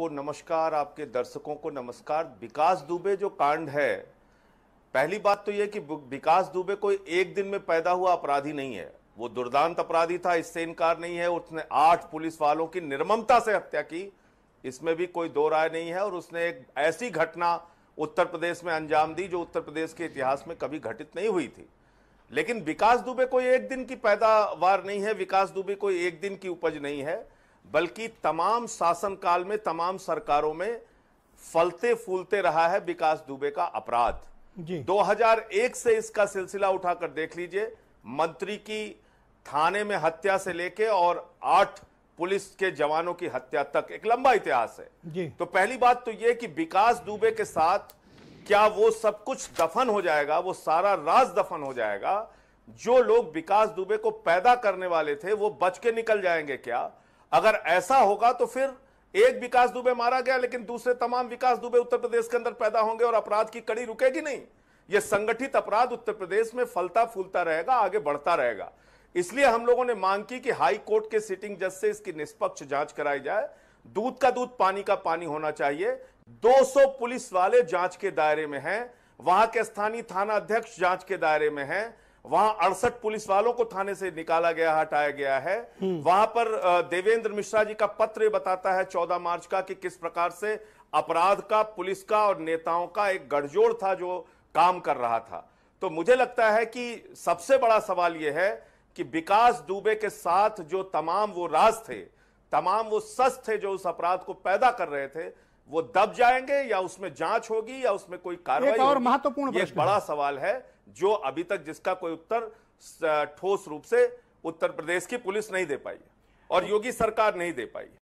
को नमस्कार आपके दर्शकों को नमस्कार विकास दुबे जो कांड है पहली बात तो यह कि विकास दुबे कोई एक दिन में पैदा हुआ अपराधी नहीं है वो दुर्दांत अपराधी था इससे इनकार नहीं है उसने आठ पुलिस वालों की निर्ममता से हत्या की इसमें भी कोई दो राय नहीं है और उसने एक ऐसी घटना उत्तर प्रदेश में अंजाम दी जो उत्तर प्रदेश के इतिहास में कभी घटित नहीं हुई थी लेकिन विकास दुबे कोई एक दिन की पैदावार नहीं है विकास दुबे कोई एक दिन की उपज नहीं है बल्कि तमाम शासनकाल में तमाम सरकारों में फलते फूलते रहा है विकास दुबे का अपराध जी। 2001 से इसका सिलसिला उठाकर देख लीजिए मंत्री की थाने में हत्या से लेके और आठ पुलिस के जवानों की हत्या तक एक लंबा इतिहास है जी। तो पहली बात तो यह कि विकास दुबे के साथ क्या वो सब कुछ दफन हो जाएगा वो सारा राज दफन हो जाएगा जो लोग विकास दुबे को पैदा करने वाले थे वो बच के निकल जाएंगे क्या अगर ऐसा होगा तो फिर एक विकास दुबे मारा गया लेकिन दूसरे तमाम विकास दुबे उत्तर प्रदेश के अंदर पैदा होंगे और अपराध की कड़ी रुकेगी नहीं यह संगठित अपराध उत्तर प्रदेश में फलता फूलता रहेगा आगे बढ़ता रहेगा इसलिए हम लोगों ने मांग की कि हाई कोर्ट के सिटिंग जज से इसकी निष्पक्ष जांच कराई जाए दूध का दूध पानी का पानी होना चाहिए 200 पुलिस वाले जांच के दायरे में हैं वहां के स्थानीय थाना अध्यक्ष जांच के दायरे में हैं वहां अड़सठ पुलिस वालों को थाने से निकाला गया हटाया गया है हम्म। वहां पर देवेंद्र मिश्रा जी का पत्र बताता है चौदह मार्च का कि किस प्रकार से अपराध का पुलिस का और नेताओं का एक गठजोड़ था जो काम कर रहा था तो मुझे लगता है कि सबसे बड़ा सवाल यह है कि विकास दुबे के साथ जो तमाम वो राज थे तमाम वो सच थे जो उस अपराध को पैदा कर रहे थे वो दब जाएंगे या उसमें जांच होगी या उसमें कोई कार्रवाई और महत्वपूर्ण ये बड़ा सवाल है जो अभी तक जिसका कोई उत्तर ठोस रूप से उत्तर प्रदेश की पुलिस नहीं दे पाई और योगी सरकार नहीं दे पाई